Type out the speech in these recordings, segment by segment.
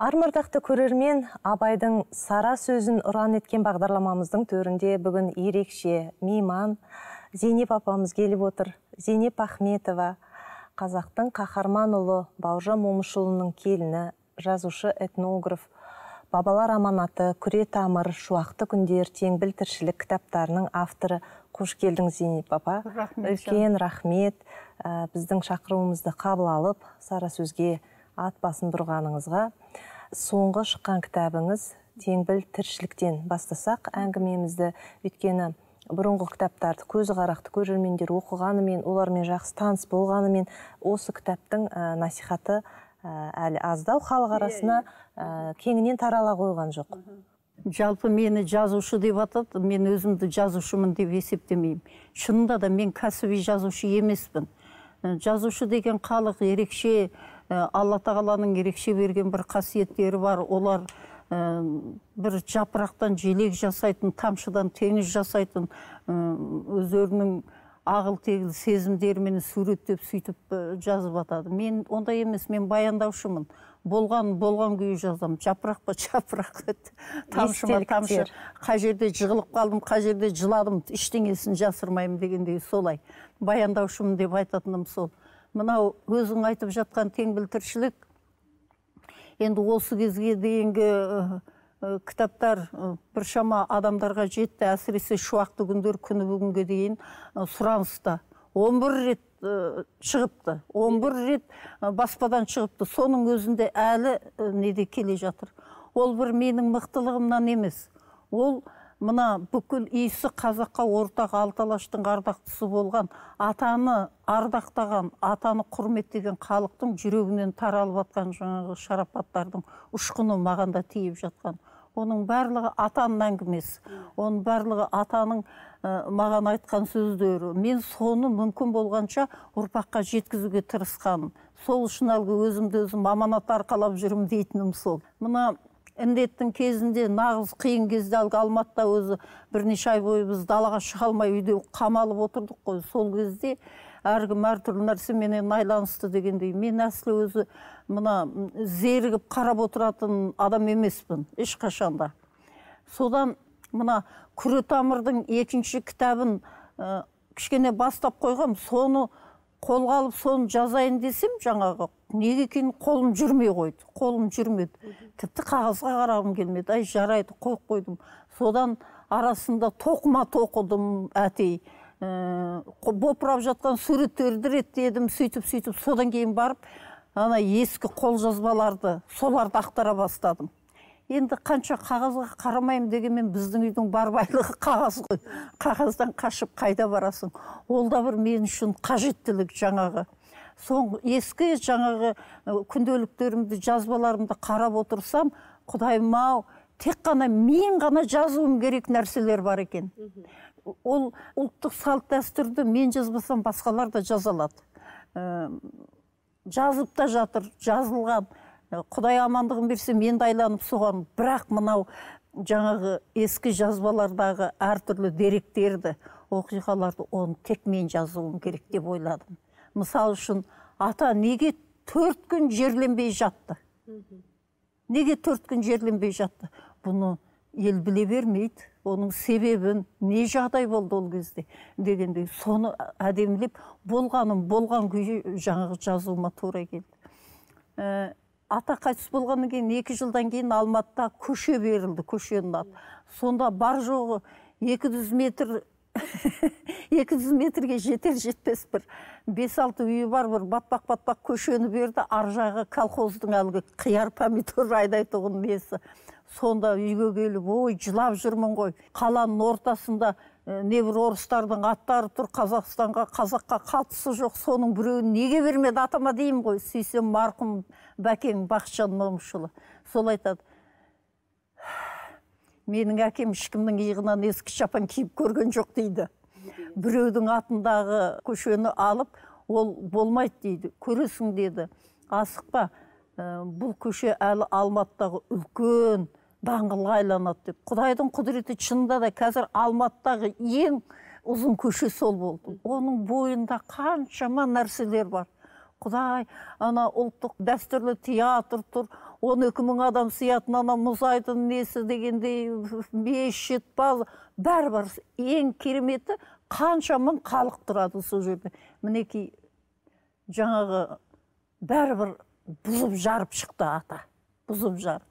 армырдақты көрермен абайдың сара сөзін ұран еткен бағдарламамыздың төрінде бүгін ерекше мейман зейнеп апамыз келіп отыр зейнеп ахметова қазақтың қаһарман ұлы бауыржан момышұлының келіні жазушы этнограф бабалар аманаты күре тамыр шуақты күндер теңбіл тіршілік кітаптарының авторы қош келдің зейнеп апа үлкен рахмет ә, біздің шақыруымызды қабыл алып сара сөзге ат басын бұрғаныңызға соңғы шыққан кітабыңыз теңбіл тіршіліктен бастасақ әңгімемізді өйткені бұрынғы кітаптарды көзі қарақты көрермендер оқығанымен олармен жақсы таныс болғанымен осы кітаптың ә, насихаты ә, әлі аздау халық арасына ә, кеңінен тарала қойған жоқ жалпы мені жазушы деп атады мен өзімді жазушымын деп есептемеймін шынында да мен кәсіби жазушы емеспін жазушы деген халық ерекше ы э, алла тағаланың ерекше берген бір қасиеттері бар олар ыыы э, бір жапырақтан желек жасайтын тамшыдан теңіз жасайтын ыыы э, өздерінің ағыл тегіл сезімдерімен суреттеп сөйтіп жазып атады. мен ондай емес мен баяндаушымын болған болған күйі жазамын жапырақ па жапырақ тамшыма тамшы қай жерде жығылып қалдым қай жерде жыладым ештеңесін жасырмаймын дегендей солай баяндаушымын деп айтатыным сол мынау өзің айтып жатқан тіршілік енді осы кезге дейінгі кітаптар біршама адамдарға жетті әсіресе шуақты күндер күні бүгінге дейін сұраныста он рет шығыпты он рет баспадан шығыпты соның өзінде әлі неде келе жатыр ол бір менің мықтылығымнан емес ол мына бүкіл иісі қазаққа ортақ алты алаштың ардақтысы болған атаны ардақтаған атаны құрметтеген халықтың жүрегінен таралыватқан жаңағы шарапаттардың ұшқыны маған да тиіп жатқан оның барлығы атаның әңгімесі оның барлығы атаның ы маған айтқан сөздері мен соны мүмкін болғанша ұрпаққа жеткізуге тырысқаным сол үшін әлгі өзімді өзім аманат арқалап жүрмін дейтінім сол мына індеттің кезінде нағыз қиын кезде әлгі алматыда өзі бірнеше ай бойы біз далаға шыға алмай үйде қамалып отырдық қой сол кезде әркім әртүрлі нәрсеменен айланысты дегендей мен әсілі өзі мына зерігіп қарап отыратын адам емеспін ешқашан да содан мына күретамырдың екінші кітабын ә, кішкене бастап қойғам соны қолға алып соны жазайын десем жаңағы неге екенін қолым жүрмей қойды қолым жүрмеді тіпті қағазға қарағым келмеді әй жарайды қойып қойдым содан арасында тоқыма тоқыдым әтей ыыы бопырап жатқан суреттерді реттедім сөйтіп сөйтіп содан кейін барып ана ескі қолжазбаларды соларды ақтара бастадым енді қанша қағазға қарамаймын дегенмен біздің үйдің бар байлығы қағаз ғой қағаздан қашып қайда барасың ол да бір мен үшін қажеттілік жаңағы соңғы ескі жаңағы күнделіктерімді жазбаларымды қарап отырсам құдайым ау тек қана мен ғана жазуым керек нәрселер бар екен ол ұлттық салт дәстүрді мен жазбасам басқалар да жаза алады ыыы жазып та жатыр жазылған Ә, құдай амандығын берсе мен де соған бірақ мынау жаңағы ескі жазбалардағы әртүрлі деректерді оқиғаларды оны тек мен жазуым керек деп ойладым мысалы үшін ата неге төрт күн жерленбей жатты неге төрт күн жерленбей жатты бұны ел біле бермейді оның себебін не жағдай болды ол кезде дегендей соны әдемілеп болғанын болған күйі жаңағы жазуыма тура келді ә, ата қайтыс болғаннан кейін екі жылдан кейін алматыда көше берілді көшенің аты сонда бар жоғы екі жүз метр екі жүз метрге жетер жетпес бір бес алты үйі бар бір батпақ батпақ көшені берді ар жағы колхоздың әлгі қияр помидор айдайтұғын несі сонда үйге келіп ой жылап жүрмін ғой қаланың ортасында Э, небір орыстардың аттары тұр қазақстанға қазаққа қатысы жоқ соның біреуін неге бермеді атама деймін ғой сөйтсем марқұм бәкең бақытжан момышұлы сол айтады менің әкем ешкімнің иығынан ескі шапан киіп көрген жоқ дейді біреудің атындағы көшені алып ол болмайды дейді көресің деді асықпа ә, бұл көше әлі алматыдағы үлкен даңғылға айналады деп құдайдың құдіреті шынында да қазір алматыдағы ең ұзын көше сол болды оның бойында қаншама нәрселер бар құдай ана ұлттық дәстүрлі театр тұр он екі мың адам сиятын ана мұзайдың несі дегендей мешіт бал бәрі бар ең кереметі қанша мың халық тұрады сол жерде мінекей жаңағы бәрібір бұзып жарып шықты ата бұзып жарып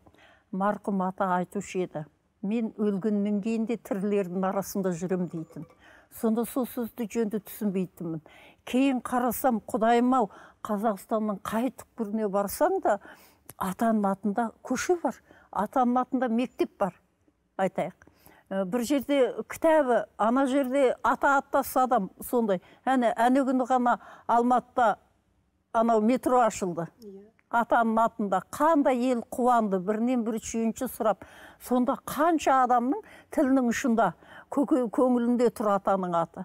марқұм ата айтушы еді мен өлгеннен кейін де тірілердің арасында жүрем дейтін сонда сол сөзді жөнді түсінбейтінмін кейін қарасам құдайым ау қазақстанның қай түкпіріне барсаң да атаның атында көше бар атаның атында мектеп бар айтайық ә, бір жерде кітабы ана жерде ата аттас адам сондай әне әне күні ғана алматыда анау метро ашылды иә. Атаның атында қандай ел қуанды бірінен бірі сүйінші сұрап сонда қанша адамның тілінің ұшында көңілінде тұр атаның аты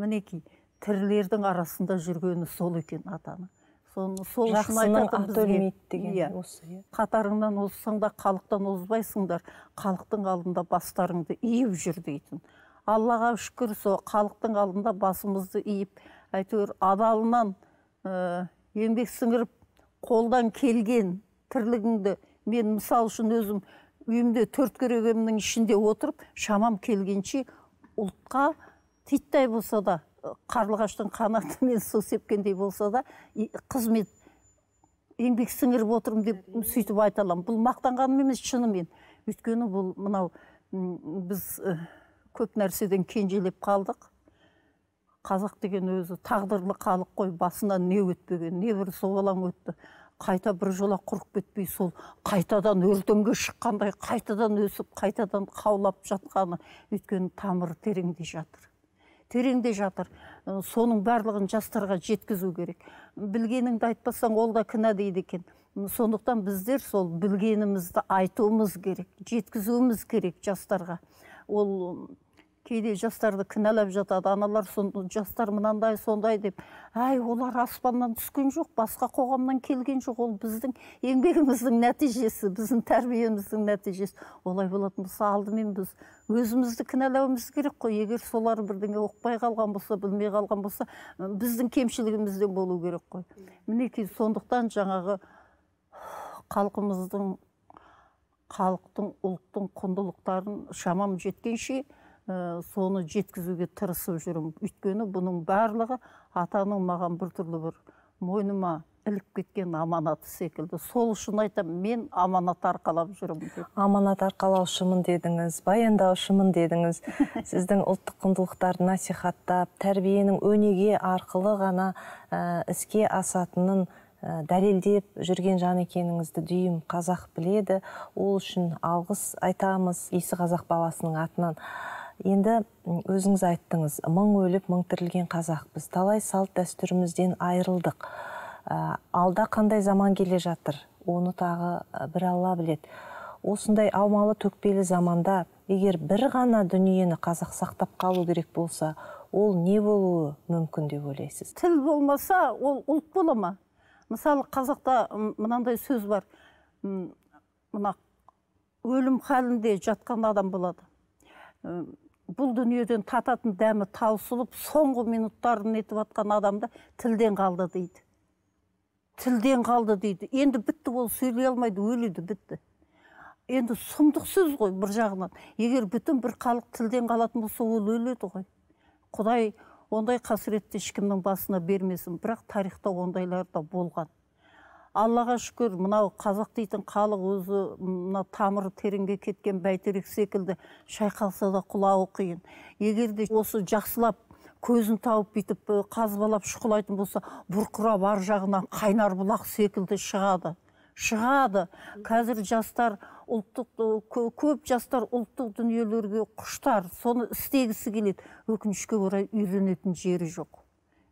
мінекей тірілердің арасында жүргені сол екен атаны. соны сол үшін айтатын иә. иә қатарыңнан озсаң да халықтан озбайсыңдар халықтың алдында бастарыңды иіп жүр дейтін аллаға шүкір сол халықтың алдында басымызды иіп әйтеуір адалынан ә, еңбек сіңіріп қолдан келген тірлігіңді мен мысалы үшін өзім үйімде төрт керегемнің ішінде отырып шамам келгенше ұлтқа титтай болса да қарлығаштың қанатымен су сепкендей болса да қызмет еңбек сіңіріп отырмын деп сөйтіп айта аламын бұл мақтанғаным емес шынымен өйткені бұл мынау біз ә, көп нәрседен кенжелеп қалдық қазақ деген өзі тағдырлы халық қой басынан не өтпеген не бір собалаң өтті қайта бір жола құрып кетпей сол қайтадан өрденге шыққандай қайтадан өсіп қайтадан қаулап жатқаны өйткені тамыры тереңде жатыр тереңде жатыр соның барлығын жастарға жеткізу керек білгеніңді айтпасаң ол да кінә дейді екен сондықтан біздер сол білгенімізді айтуымыз керек жеткізуіміз керек жастарға ол кейде жастарды кінәлап жатады аналар жастар мынандай сондай деп әй олар аспаннан түскен жоқ басқа қоғамнан келген жоқ ол біздің еңбегіміздің нәтижесі біздің тәрбиеміздің нәтижесі олай болатын болса алдымен біз өзімізді кінәлауымыз керек қой егер солар бірдеңе оқпай қалған болса білмей қалған болса біздің кемшілігімізден болу керек қой мінекей сондықтан жаңағы халқымыздың халықтың ұлттың құндылықтарын шамам жеткенше ыыы э, соны жеткізуге тырысып жүрмін өйткені бұның барлығы атаның маған біртүрлі бір мойныма іліп кеткен аманаты секілді сол үшін айтамын мен аманат арқалап жүрмін деп аманат арқалаушымын дедіңіз баяндаушымын дедіңіз сіздің ұлттық құндылықтарды насихаттап тәрбиенің өнеге арқылы ғана ә, іске асатынын ә, дәлелдеп жүрген жан екеніңізді дүйім қазақ біледі ол үшін алғыс айтамыз исі қазақ баласының атынан енді өзіңіз айттыңыз мың өліп мың тірілген қазақпыз талай салт дәстүрімізден айырылдық ы ә, алда қандай заман келе жатыр оны тағы бір алла біледі осындай аумалы төкпелі заманда егер бір ғана дүниені қазақ сақтап қалу керек болса ол не болуы мүмкін деп ойлайсыз тіл болмаса ол ұлт бола ма мысалы қазақта мынандай сөз бар мына өлім халінде жатқан адам болады бұл дүниеден тататын дәмі таусылып соңғы минуттарын нетіватқан адамда тілден қалды дейді тілден қалды дейді енді бітті ол сөйлей алмайды өледі бітті енді сұмдық сөз ғой бір жағынан егер бүтін бір халық тілден қалатын болса ол өледі ғой құдай ондай қасіретті ешкімнің басына бермесін бірақ тарихта ондайлар да болған аллаға шүкір мынау қазақ дейтін халық өзі мына тамыры тереңге кеткен бәйтерек секілді шайқалса да құлауы қиын егер де осы жақсылап көзін тауып бүйтіп қазбалап шұқылайтын болса бұрқырап ар жағынан қайнар бұлақ секілді шығады шығады қазір жастар ұлттық көп жастар ұлттық дүниелерге құштар соны істегісі келеді өкінішке орай үйренетін жері жоқ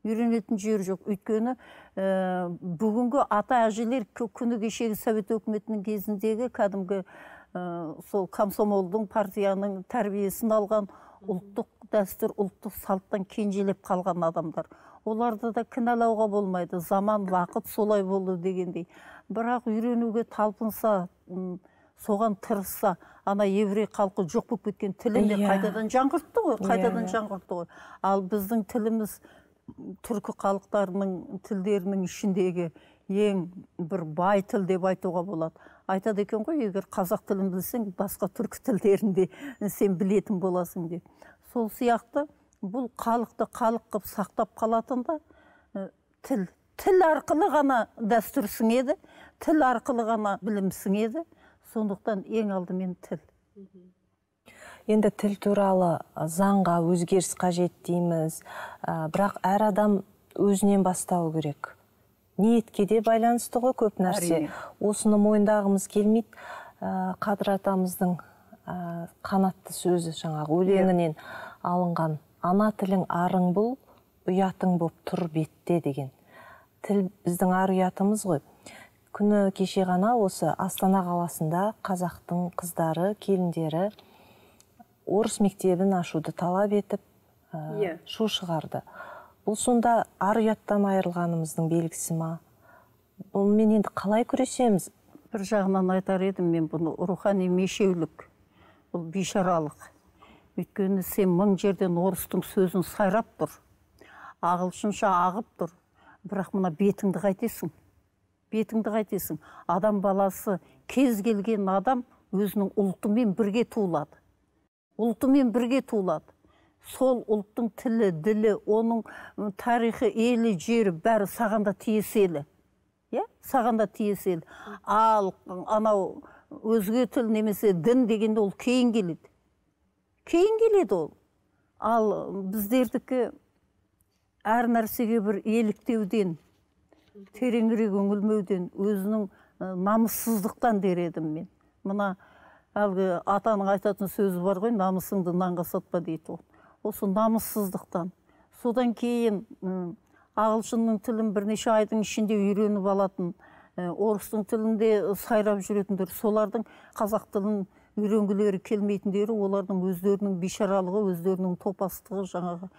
үйренетін жері жоқ өйткені ііі бүгінгі ата әжелер күні кешегі совет өкіметінің кезіндегі кәдімгі ыыы сол комсомолдың партияның тәрбиесін алған ұлттық дәстүр ұлттық салттан кенжелеп қалған адамдар оларды да кінәлауға болмайды заман уақыт солай болды дегендей бірақ үйренуге талпынса соған тырысса ана еврей халқы жоқ болып кеткен тілін де қайтадан жаңғыртты ғой қайтадан жаңғыртты ғой ал біздің тіліміз түркі халықтарының тілдерінің ішіндегі ең бір бай тіл деп айтуға болады айтады екен ғой егер қазақ тілін білсең басқа түркі тілдерін де сен білетін боласың деп сол сияқты бұл халықты халық қылып сақтап қалатын да тіл тіл арқылы ғана дәстүр сіңеді тіл арқылы ғана білім сіңеді сондықтан ең алдымен тіл енді тіл туралы заңға өзгеріс қажет дейміз бірақ әр адам өзінен бастау керек ниетке де байланысты ғой көп нәрсе осыны мойындағымыз келмейді ыыы қадыр атамыздың қанатты сөзі жаңағы иә. өлеңінен алынған ана тілің арың бұл ұятың болып тұр бетте деген тіл біздің ар ұятымыз ғой күні кеше ғана осы астана қаласында қазақтың қыздары келіндері орыс мектебін ашуды талап етіп ыыы иә. шу шығарды бұл сонда ар ұяттан айырылғанымыздың белгісі ма бұнымен енді қалай күресеміз бір жағынан айтар едім мен бұны рухани мешеулік бұл бейшаралық өйткені сен мың жерден орыстың сөзін сайрап тұр ағылшынша ағып тұр бірақ мына бетіңді қайтесің бетіңді қайтесің адам баласы кез келген адам өзінің ұлтымен бірге туылады ұлтымен бірге туылады сол ұлттың тілі ділі оның тарихы елі жері бәрі саған да тиесілі иә саған да тиесілі ал анау өзге тіл немесе дін дегенде ол кейін келеді кейін келеді ол ал біздердікі әр нәрсеге бір еліктеуден тереңірек үңілмеуден өзінің намыссыздықтан дер едім мен мына әлгі атаның айтатын сөзі бар ғой намысыңды нанға сатпа дейді ол осы намыссыздықтан содан кейін м ағылшынның тілін бірнеше айдың ішінде үйреніп алатын і орыстың тілінде сайрап жүретіндер солардың қазақ тілін үйренгілері келмейтіндері олардың өздерінің бейшаралығы өздерінің топастығы жаңағы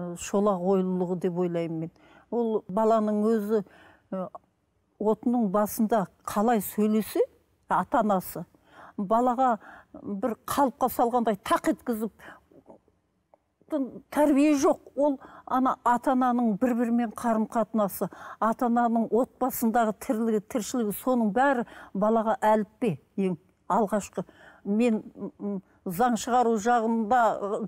ы шолақ ойлылығы деп ойлаймын мен ол баланың өзі отының басында қалай сөйлесе ата анасы балаға бір қалыпқа салғандай тақ еткізіп тәрбие жоқ ол ана ата ананың бір бірімен қарым қатынасы ата ананың отбасындағы тірлігі тіршілігі соның бәрі балаға әліппе ең алғашқы мен заң шығару жағында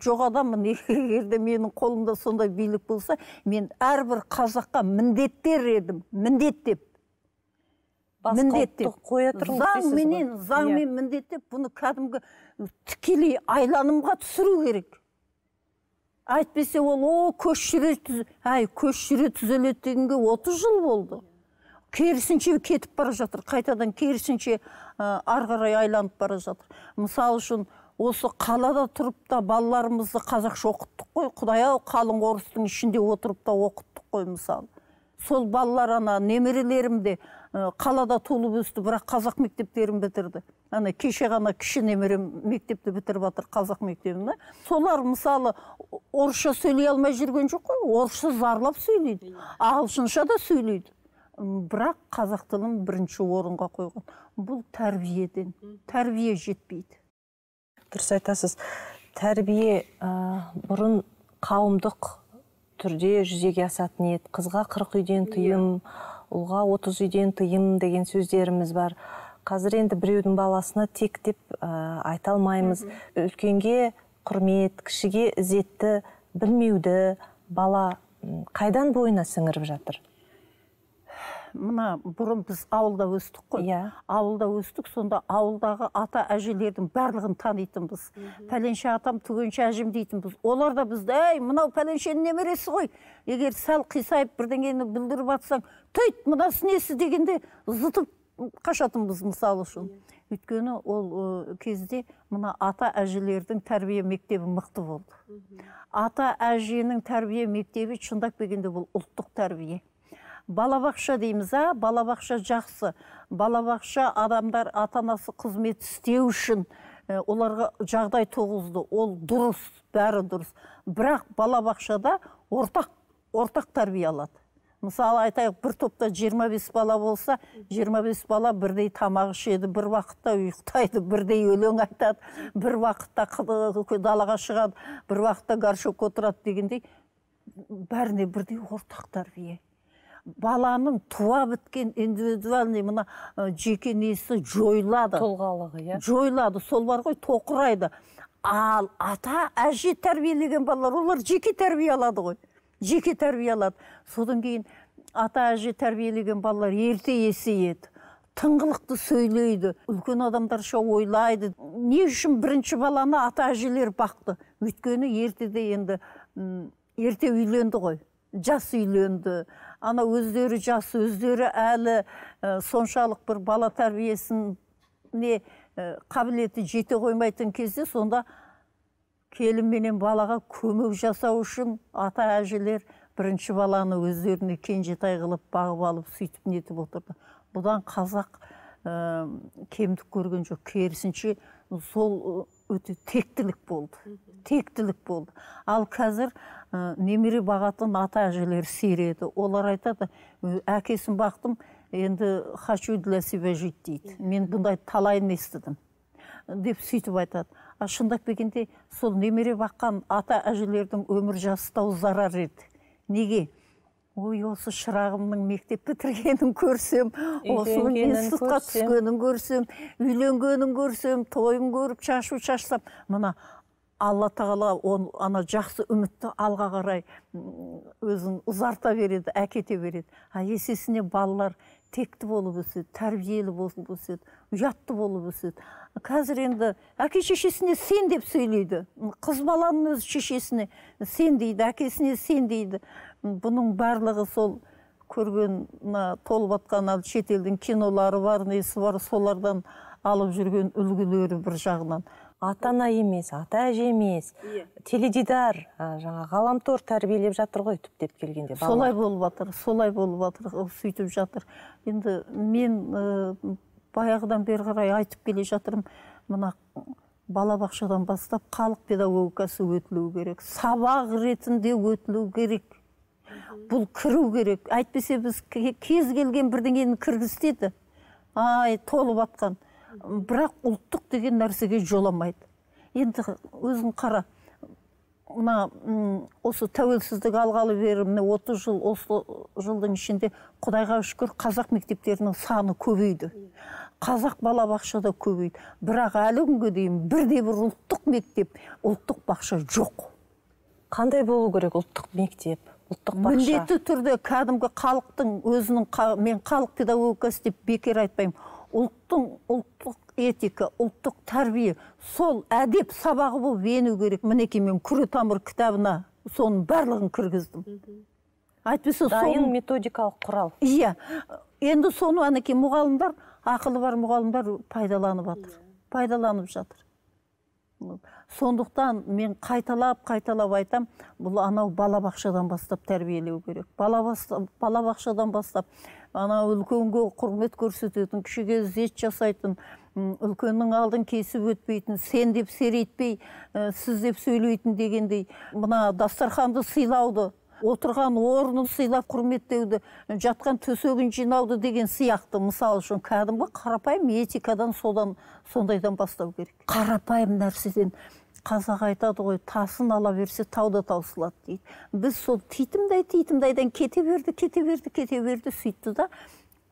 жоқ адаммын егер менің қолымда сондай билік болса мен әрбір қазаққа міндеттер едім міндет деп міндеттеп қоя заңменен заңмен иә. міндеттеп бұны кәдімгі тікелей айналымға түсіру керек әйтпесе ол о көш жүре әй көш жүре түзеледі дегенге отыз жыл болды керісінше кетіп бара жатыр қайтадан керісінше ә, ары қарай айланып бара жатыр мысалы үшін осы қалада тұрып та балаларымызды қазақша оқыттық қой құдай ау қалың орыстың ішінде отырып та оқыттық қой мысалы сол балалар ана немерелерім Э, қалада туылып өсті бірақ қазақ мектептерін бітірді әне кеше ғана кіші немерем мектепті бітіріватыр қазақ мектебін солар мысалы орысша сөйлей алмай жүрген жоқ қой орысша зарлап сөйлейді ағылшынша да сөйлейді бірақ қазақ тілін бірінші орынға қойған бұл тәрбиеден тәрбие жетпейді дұрыс айтасыз тәрбие ә, бұрын қауымдық түрде жүзеге асатын еді қызға қырық үйден иә. тыйым ұлға отыз үйден тыйым деген сөздеріміз бар қазір енді біреудің баласына тек деп ыыы айта алмаймыз үлкенге құрмет кішіге ізетті білмеуді бала қайдан бойына сіңіріп жатыр мына бұрын біз ауылда өстік қой иә. ауылда өстік сонда ауылдағы ата әжелердің барлығын танитынбыз mm пәленше атам түгенше әжем дейтінбіз олар да бізді әй мынау пәленшенің немересі ғой егер сәл қисайып бірдеңені бүлдіріп жатсаң тыйт мынасы несі дегенде зытып қашатынбыз мысалы үшін өйткені ол кезде мына ата әжелердің тәрбие мектебі мықты болды ата әженің тәрбие мектебі шындап келгенде бұл ұлттық тәрбие балабақша дейміз а балабақша жақсы балабақша адамдар ата анасы қызмет істеу үшін оларға жағдай тоғызды. ол дұрыс бәрі дұрыс бірақ балабақшада ортақ ортақ тәрбие алады мысалы айтайық бір топта жиырма бес бала болса жиырма бес бала бірдей тамақ ішеді бір уақытта ұйықтайды бірдей өлең айтады бір уақытта далаға шығады бір уақытта горшокқа отырады дегендей бәріне бірдей ортақ тәрбие баланың туа біткен индивидуальный мына жеке несі жойылады тұлғалығы иә жойылады сол бар ғой тоқырайды ал ата әже тәрбиелеген балалар олар жеке тәрбие алады ғой жеке тәрбие алады содан кейін ата әже тәрбиелеген балалар ерте есейеді тыңғылықты сөйлейді үлкен адамдарша ойлайды не үшін бірінші баланы ата әжелер бақты өйткені ертеде енді ұм, ерте үйленді ғой жас үйленді ана өздері жас өздері әлі соншалық бір бала тәрбиесіне ә, қабілеті жете қоймайтын кезде сонда келін менен балаға көмек жасау үшін ата әжелер бірінші баланы өздеріне кенжетай қылып бағып алып сөйтіп нетіп отырды бұдан қазақ ыыы э, кемдік көрген жоқ керісінше сол э, өте тектілік болды тектілік болды ал қазір ә, немере бағатын ата әжелер сиреді олар айтады әкесін бақтым енді хочу для себя жить дейді мен бұндай талайын естідім деп сөйтіп айтады шындап келгенде сол немере баққан ата әжелердің өмір да ұзарар еді неге ой осы шырағымның мектеп бітіргенін көрсем осының институтқа түскенін көрсем үйленгенін көрсем тойын көріп шашу шашсам мына алла тағала ол ана жақсы үмітті алға қарай өзін ұзарта береді әкете береді а есесіне балалар текті болып өседі тәрбиелі болып өседі ұятты болып өседі қазір енді әке шешесіне сен деп сөйлейді қыз баланың өзі шешесіне сен дейді әкесіне сен дейді бұның барлығы сол көрген мына толыватқан шетелдің кинолары бар несі бар солардан алып жүрген үлгілері бір жағынан ата ана емес ата әже емес иә теледидар ы жаңағы ғаламтор тәрбиелеп жатыр ғой түптеп келгенде солай болыватыр солай болыватыр сөйтіп жатыр енді мен ыыы баяғыдан бері қарай айтып келе жатырмын мына балабақшадан бастап халық педагогикасы өтілу керек сабақ ретінде өтілу керек бұл кіру керек әйтпесе біз кез келген бірдеңені кіргізтеді ай толып атқан бірақ ұлттық деген нәрсеге жоламайды енді өзің қара мына осы тәуелсіздік алғалы бері міне отыз жыл осы жылдың ішінде құдайға шүкір қазақ мектептерінің саны көбейді қазақ балабақша да көбейді бірақ әлі күнге дейін бірде бір ұлттық мектеп ұлттық бақша жоқ қандай болу керек ұлттық мектеп ұлттық бақша міндетті түрде кәдімгі халықтың өзінің мен халық педагогикасы деп бекер айтпаймын ұлттың ұлттық этика ұлттық тәрбие сол әдеп сабағы болып ену керек мінекей мен күре тамыр кітабына соның барлығын кіргіздім әйтпесе дайын методикалық құрал иә енді соны әнекей мұғалімдер ақылы бар мұғалімдер пайдаланып жатыр иә. пайдаланып жатыр сондықтан мен қайталап қайталап айтам, бұл анау балабақшадан бастап тәрбиелеу керек балабақшадан бастап анау үлкенге құрмет көрсететін кішіге ізет жасайтын үлкеннің алдын кесіп өтпейтін сен деп серейтпей, ә, сіз деп сөйлейтін дегендей мына дастарханды сыйлауды отырған орнын сыйлап құрметтеуді жатқан төсегін жинауды деген сияқты мысалы үшін кәдімгі қарапайым этикадан содан сондайдан бастау керек қарапайым нәрседен қазақ айтады ғой тасын ала берсе тау да таусылады дейді біз сол титімдай титімдайдан кете берді кете берді кете берді сөйтті да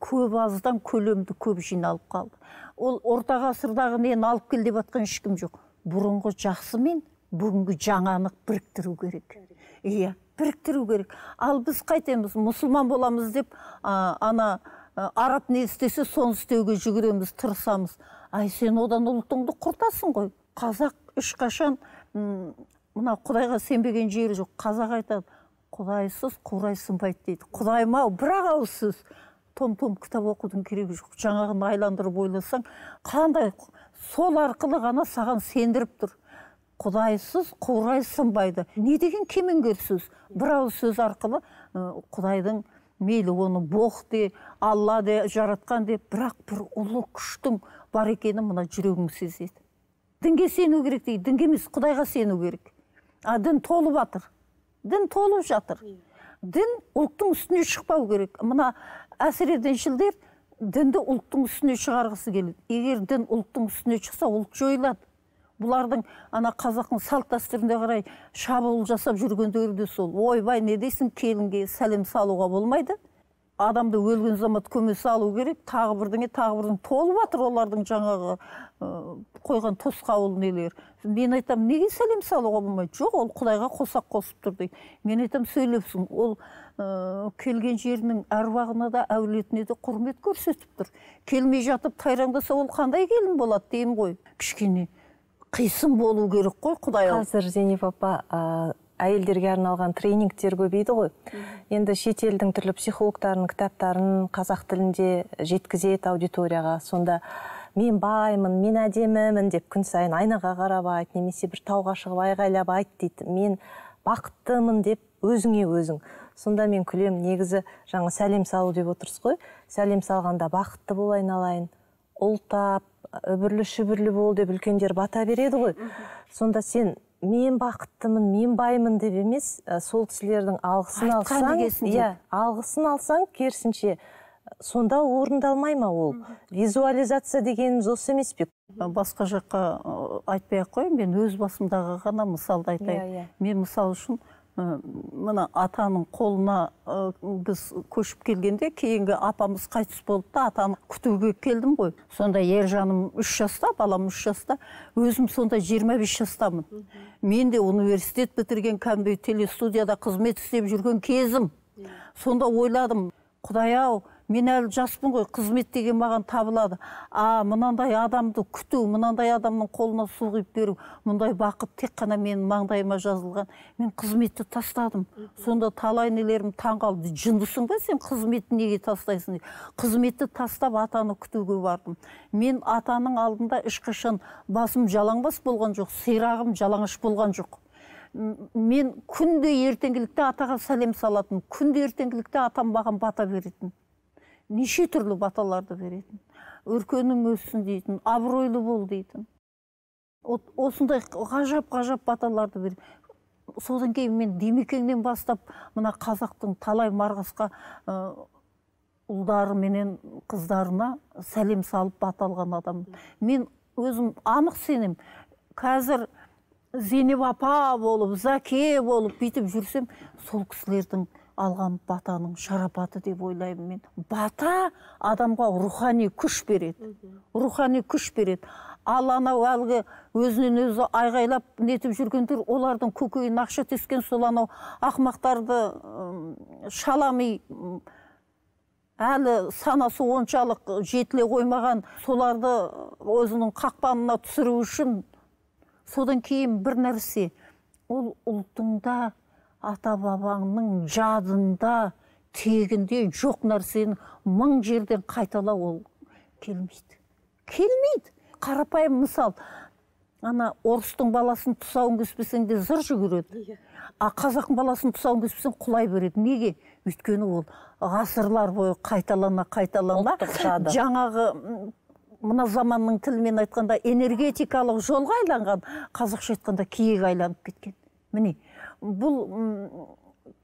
көп аздан көлемді көп жиналып қалды ол орта ғасырдағы нені алып кел деп жатқан ешкім жоқ бұрынғы жақсы мен бүгінгі жаңаны біріктіру керек иә біріктіру керек ал біз қайтеміз мұсылман боламыз деп ыыы ана ы араб не істесе соны істеуге жүгіреміз тырысамыз әй сен одан ұлтыңды құртасың ғой қазақ ешқашан м мына құдайға сенбеген жері жоқ қазақ айтады құдайсыз қурай сынбайды дейді құдайым ау бір ақ ауыз сөз том том кітап оқудың керегі жоқ жаңағыны айландырып ойласаң қандай сол арқылы ғана саған сендіріп тұр құдайсыз қурай сынбайды не деген кемеңгер сөз бір ауыз сөз арқылы ы құдайдың мейлі оны бог де алла де жаратқан деп бірақ бір ұлы күштің бар екенін мына жүрегің сезеді дінге сену керек дейді дінге емес құдайға сену керек а дін толып жатыр дін толып жатыр дін ұлттың үстіне шықпау керек мына әсіредіншілдер дінді ұлттың үстіне шығарғысы келеді егер дін ұлттың үстіне шықса ұлт жойылады бұлардың ана қазақтың салт дәстүріне қарай шабуыл жасап жүргендері де сол ойбай не дейсің келінге сәлем салуға болмайды адамды өлген замат көме салу керек тағы бірдеңе тағы бірдеңе толыватыр олардың жаңағы ыыы қойған тосқауыл нелер мен айтамын неге сәлем салуға болмайды жоқ ол құдайға қосақ қосып тұр дейді мен айтамын сөйлепсің ол ыыы келген жерінің әруағына да әулетіне де құрмет көрсетіп тұр келмей жатып тайраңдаса ол қандай келін болады деймін ғой кішкене қисын болу керек қой құдай ау қазір зейнеп апа ыыы әйелдерге арналған тренингтер көбейді ғой енді шетелдің түрлі психологтарының кітаптарын қазақ тілінде жеткізеді аудиторияға сонда мен баймын мен әдемімін деп күн сайын айнаға қарап айт немесе бір тауға шығып айғайлап айт дейді мен бақыттымын деп өзіңе өзің сонда мен күлем негізі жаңа сәлем салу деп отырсыз ғой сәлем салғанда бақытты бол айналайын ұл тап үбірлі шүбірлі бол деп үлкендер бата береді ғой сонда сен мен бақыттымын мен баймын деп емес сол кісілердің алғысын алсаң иә алғысын алсаң керісінше сонда орындалмай ма ол визуализация дегеніміз осы емес пе басқа жаққа айтпай ақ қояйын мен өз басымдағы ғана мысалды айтайын иә, иә. мен мысалы үшін ы мына атаның қолына біз көшіп келгенде кейінгі апамыз қайтыс болды да атаны күтуге келдім ғой сонда ержаным үш жаста балам үш жаста өзім сонда жиырма бес жастамын мен де университет бітірген кәдімгідей телестудияда қызмет істеп жүрген кезім сонда ойладым құдай ау мен әлі жаспын ғой қызмет деген маған табылады а мынандай адамды күту мынандай адамның қолына су құйып беру мұндай бақыт тек қана менің маңдайыма жазылған мен қызметті тастадым сонда талай нелерім таңғалды жындысың ба сен қызметті неге тастайсың қызметті тастап атаны күтуге бардым мен атаның алдында ешқашан басым жалаңбас болған жоқ сирағым жалаңаш болған жоқ мен күнде ертеңгілікте атаға сәлем салатынмын күнде ертеңгілікте атам маған бата беретін неше түрлі баталарды беретін өркенің өссін дейтін абыройлы бол дейтін вот осындай ғажап ғажап баталарды бер содан кейін мен димекеңнен бастап мына қазақтың талай марғасқа ә, ұлдары менен қыздарына сәлем салып бата алған адам мен өзім анық сенем қазір зейнеп апа болып зәке болып бүйтіп жүрсем сол кісілердің алған батаның шарапаты деп ойлаймын мен бата адамға рухани күш береді рухани күш береді ал анау әлгі өзінен өзі айғайлап нетіп жүргендер олардың көкейіне ақша түскен сол анау ақымақтарды шаламай әлі санасы оншалық жетіле қоймаған соларды өзінің қақпанына түсіру үшін содан кейін бір нәрсе ол ұлтыңда ата бабаңның жадында тегінде жоқ нәрсені мың жерден қайталау ол келмейді келмейді қарапайым мысал ана орыстың баласын тұсауын кеспесең де зыр жүгіреді иә. а қазақтың баласын тұсауын кеспесең құлай береді неге өйткені ол ғасырлар бойы қайталана қайталана жаңағы мына заманның тілімен айтқанда энергетикалық жолға айланған қазақша айтқанда киеге айланып кеткен міне бұл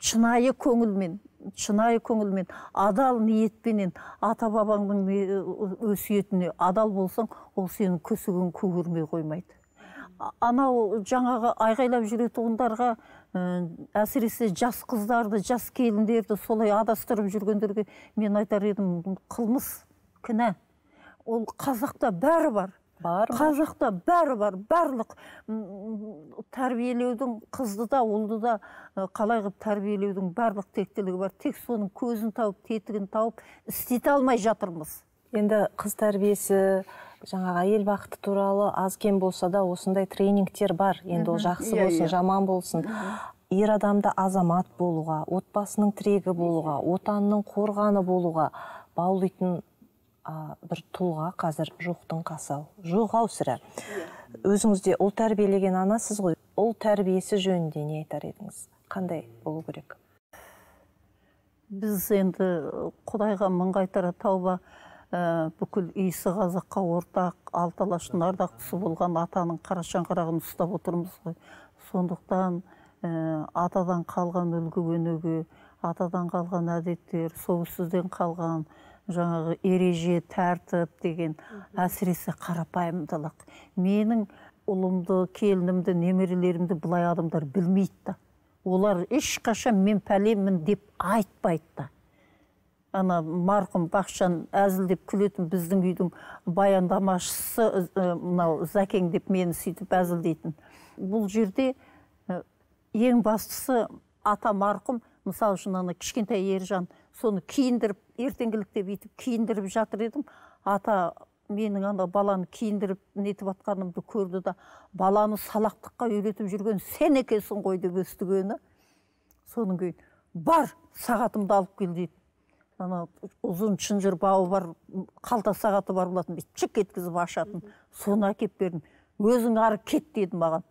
шынайы көңілмен шынайы көңілмен адал ниетпенен ата бабаңның өсиетіне адал болсаң ол сенің көсігін көгермей қоймайды анау жаңағы айғайлап жүретұғындарға ыыы әсіресе жас қыздарды жас келіндерді солай адастырып жүргендерге мен айтар едім қылмыс кінә ол қазақта бәрі бар бар қазақта бәрі бар барлық тәрбиелеудің қызды да ұлды да қалай қылып тәрбиелеудің барлық тектілігі бар тек соның көзін тауып тетігін тауып істете алмай жатырмыз енді қыз тәрбиесі жаңағы әйел бақыты туралы аз кем болса да осындай тренингтер бар енді ол жақсы иә, болсын иә. жаман болсын ер адамды азамат болуға отбасының тірегі болуға отанның қорғаны болуға баулитын бір тұлға қазір жоқтың қасы ау жоқ ау сірә өзіңіз де ұл тәрбиелеген анасыз ғой ұл тәрбиесі жөнінде не айтар едіңіз қандай болу керек біз енді құдайға мың қайтара тауба ә, бүкіл иісі қазаққа ортақ алты алаштың ардақтысы болған атаның қара шаңырағын ұстап отырмыз ғой сондықтан ә, атадан қалған үлгі өнеге атадан қалған әдеттер сол қалған жаңағы ереже тәртіп деген әсіресе қарапайымдылық менің ұлымды келінімді немерелерімді былай адамдар білмейді да олар ешқашан мен пәленмін деп айтпайды да ана марқұм бақшан әзілдеп күлетін біздің үйдің баяндамашысы мынау зәкең деп мені сөйтіп әзілдейтін бұл жерде ең бастысы ата марқұм мысалы үшін ана кішкентай ержан соны киіндіріп ертеңгілікте бүйтіп киіндіріп жатыр едім ата менің ана баланы киіндіріп нетіватқанымды көрді де баланы салақтыққа үйретіп жүрген сен екенсің ғой деп өстігені содан кейін бар сағатымды алып кел дейді ана ұзын шынжыр бауы бар қалта сағаты бар болатын бүйтіп шік еткізіп ашатын соны әкеліп бердім өзің ары кет деді маған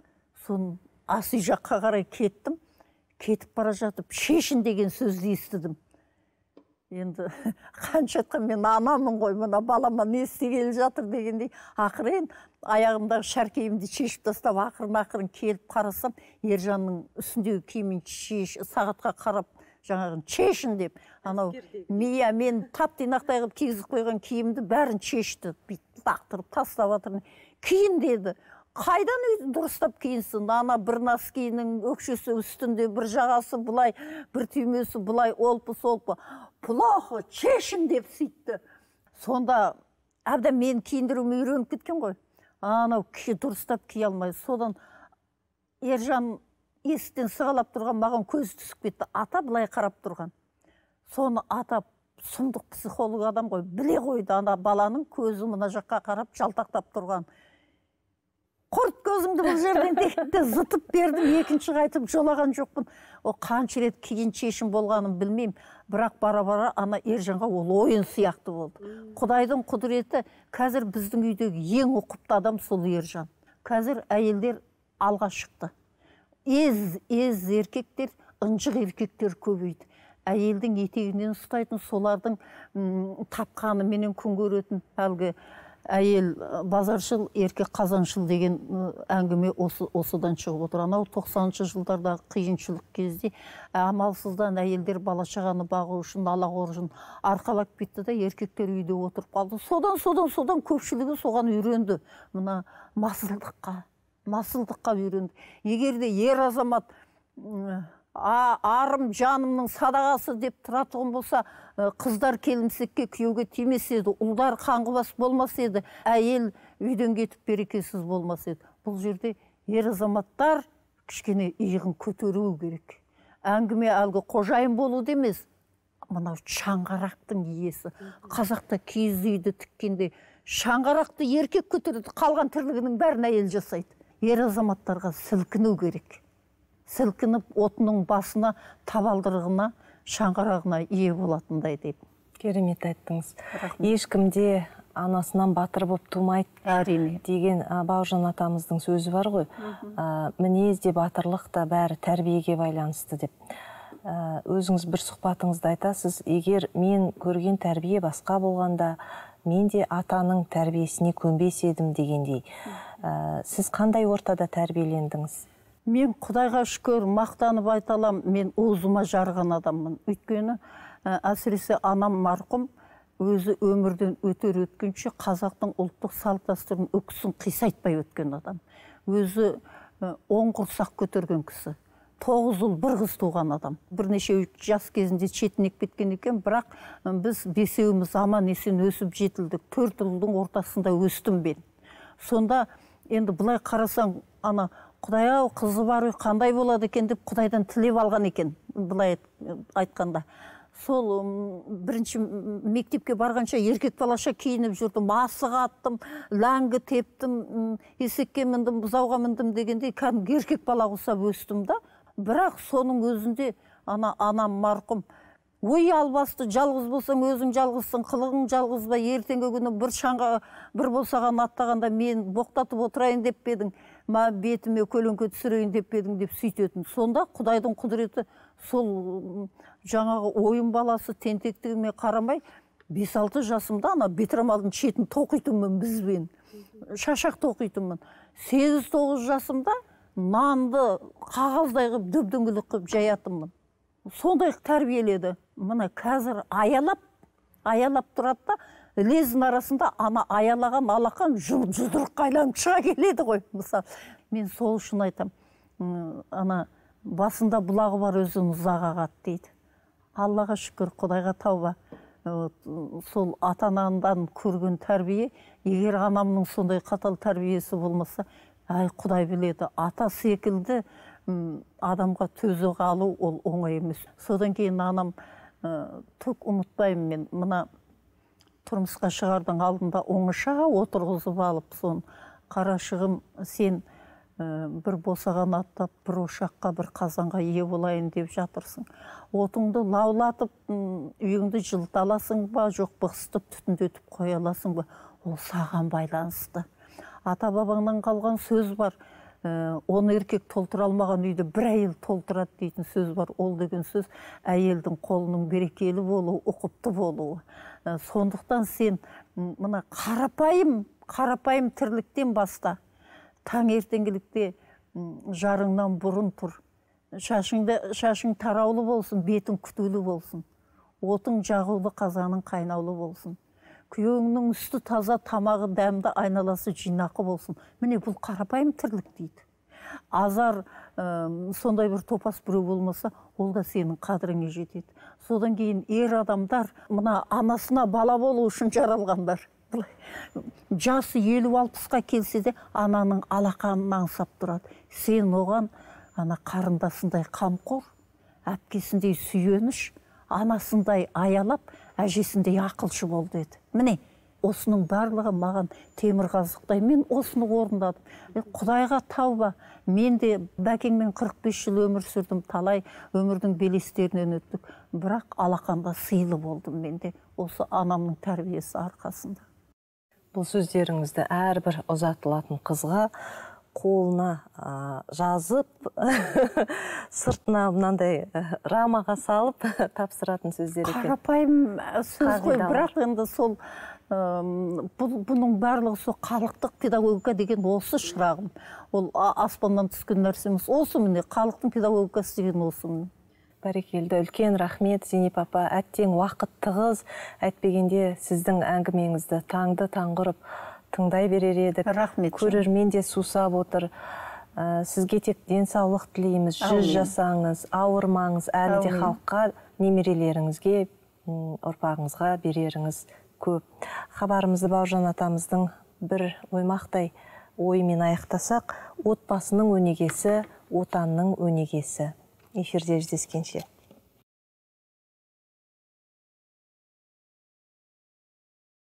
соны ас үй жаққа қарай кеттім кетіп бара жатып шешін деген сөзді естідім енді қанша мен анамын ғой мына балама не істегелі жатыр дегендей ақыры аяғымдағы шәркейімді шешіп тастап ақырын ақырын келіп қарасам ержанның үстіндегі киімін сағатқа қарап жаңағы шешін деп анау иә мен тап тұйнақтай қылып кигізіп қойған киімді бәрін шешті бүйтіп лақтырып тастап жатыр киін деді қайдан дұрыстап киінсін ана бір носкиінің өкшесі үстінде бір жағасы былай бір түймесі былай олпы солпы плохо шешін деп сөйтті сонда әбден мен киіндіруіме үйреніп кеткен ғой анау дұрыстап кие алмай содан ержан есіктен сығалап тұрған маған көзі түсіп кетті ата былай қарап тұрған соны ата сұмдық психолог адам ғой біле қойды ана баланың көзі мына жаққа қарап жалтақтап тұрған құрт көзімді бұл жерден дегенде зытып бердім екінші қайтып жолаған жоқпын ол қанша рет кейін шешім болғанын білмеймін бірақ бара бара ана ержанға ол ойын сияқты болды құдайдың құдіреті қазір біздің үйдегі ең ұқыпты адам сол ержан қазір әйелдер алға шықты ез ез еркектер ынжық еркектер көбейді әйелдің етегінен ұстайтын солардың тапқаны менен күн көретін әлгі әйел базаршыл еркек қазаншыл деген әңгіме осы осыдан шығып отыр анау тоқсаныншы жылдардағы қиыншылық кезде ә, амалсыздан әйелдер бала шағаны бағу үшін ала қоржын арқалап кетті де еркектер үйде отырып қалды содан содан содан көпшілігі соған үйренді мына масылдыққа масылдыққа үйренді егер де ер азамат А арым жанымның садағасы деп тұратұғын болса қыздар келімсекке күйеуге тимес еді ұлдар қаңғыбас болмас еді әйел үйден кетіп берекесіз болмас еді бұл жерде ер азаматтар кішкене иығын көтеру керек әңгіме әлгі қожайын болуды емес мынау шаңғарақтың иесі қазақта киіз үйді тіккенде шаңғарақты еркек көтереді қалған тірлігінің бәрін әйел жасайды ер азаматтарға сілкіну керек сілкініп отының басына табалдырығына шаңырағына ие болатындай деп керемет айттыңыз ешкім де анасынан батыр болып тумайды әрине деген ә, бауыржан атамыздың сөзі бар ғой ә, мінез де батырлық та бәрі тәрбиеге байланысты деп ә, өзіңіз бір сұхбатыңызда айтасыз егер мен көрген тәрбие басқа болғанда мен де атаның тәрбиесіне көнбес едім дегендей ә, сіз қандай ортада тәрбиелендіңіз мен құдайға шүкір мақтанып айта аламын мен уызыма жарыған адаммын өйткені ә, әсіресе анам марқұм өзі өмірден өтер өткенше қазақтың ұлттық салт дәстүрін үкісін қисайтпай өткен адам өзі ә, он құрсақ көтерген кісі тоғыз ұл бір қыз туған адам бірнеше жас кезінде шетінеп кеткен екен бірақ біз бесеуміз аман есен өсіп жетілдік төрт ұлдың ортасында өстім мен сонда енді былай қарасаң ана құдай ау қызы бар үй қандай болады екен деп құдайдан тілеп алған екен былай айтқанда сол бірінші мектепке барғанша еркек балаша киініп жүрдім асық аттым ләңгі тептім есекке міндім бұзауға міндім дегендей кәдімгі еркек бала құсап өстім да бірақ соның өзінде ана анам марқұм ой албасты жалғыз болсаң өзің жалғызсың қылығың жалғыз ба ертеңгі күні бір шаңға бір босаған аттағанда мен боқтатып отырайын деп пе едің мына бетіме көлеңке түсірейін деп пе деп сөйтетін сонда құдайдың құдіреті сол жаңағы ойын баласы тентектігіме қарамай бес алты жасымда ана бетрамалдың шетін тоқитынмын бізбен шашақ тоқитынмын сегіз тоғыз жасымда нанды қағаздай қылып дөп дөңгелек қылып жаятынмын сондай тәрбиеледі міне қазір аялап аялап тұрады да лездің арасында ана аялаған алақан жұдырыққа айналып шыға келеді ғой мысалы мен сол үшін айтамын ана басында бұлағы бар өзі ұзақ ағады дейді аллаға шүкір құдайға тәуба э, сол ата анадан көрген тәрбие егер анамның сондай қатал тәрбиесі болмаса әй құдай біледі ата секілді адамға төзе қалу ол оңай емес содан кейін анам ыыы э, түк ұмытпаймын мен мына тұрмысқа шығардың алдында оңыша отырғызып алып соны қарашығым сен ә, бір босаған аттап бір ошаққа бір қазанға ие болайын деп жатырсың отыңды лаулатып үйіңді жылыта аласың ба жоқ бықсытып ысытып түтіндетіп қоя аласың ба ол саған байланысты ата бабаңнан қалған сөз бар ыыы э, оны еркек толтыра алмаған үйді бір әйел толтырады дейтін сөз бар ол деген сөз әйелдің қолының берекелі болуы ұқыпты болуы ы э, сондықтан сен мына қарапайым қарапайым тірліктен баста таңертеңгілікте жарыңнан бұрын тұр шашыңды шашың тараулы болсын бетің күтулі болсын отың жағулы қазаның қайнаулы болсын күйеуіңнің үсті таза тамағы дәмді айналасы жинақы болсын міне бұл қарапайым тірлік дейді азар ыыы сондай бір топас біреу болмаса ол да сенің қадіріңе жетеді содан кейін ер адамдар мына анасына бала болу үшін жаралғандар жасы елу алпысқа келсе де ананың алақанын аңсап тұрады сен оған ана қарындасындай қамқор әпкесіндей сүйеніш анасындай аялап әжесіндей ақылшы бол деді міне осының барлығы маған темір қазықтай мен осыны орындадым құдайға тауба мен де бәкеңмен қырық жыл өмір сүрдім талай өмірдің белестерінен өттік бірақ алақанда сыйлы болдым мен де осы анамның тәрбиесі арқасында бұл сөздеріңізді әрбір ұзатылатын қызға қолына жазып сыртына мынандай э, рамаға салып тапсыратын сөздер екен қарапайым э, сөз ғой бірақ енді сол ыыы бұның барлығы сол халықтық педагогика деген осы шырағым ол аспаннан түскен нәрсе емес осы міне халықтың педагогикасы деген осы міне бәрекелді үлкен рахмет зейнеп апа әттең уақыт тығыз әйтпегенде сіздің әңгімеңізді таңды таңғырып, тыңдай берер едік рахмет көрермен де сусап отыр ә, сізге тек денсаулық тілейміз жүз жасаңыз ауырмаңыз әлі де халыққа немерелеріңізге ұрпағыңызға береріңіз көп хабарымызды бауыржан атамыздың бір оймақтай ойымен аяқтасақ отбасының өнегесі отанның өнегесі эфирде жүздескенше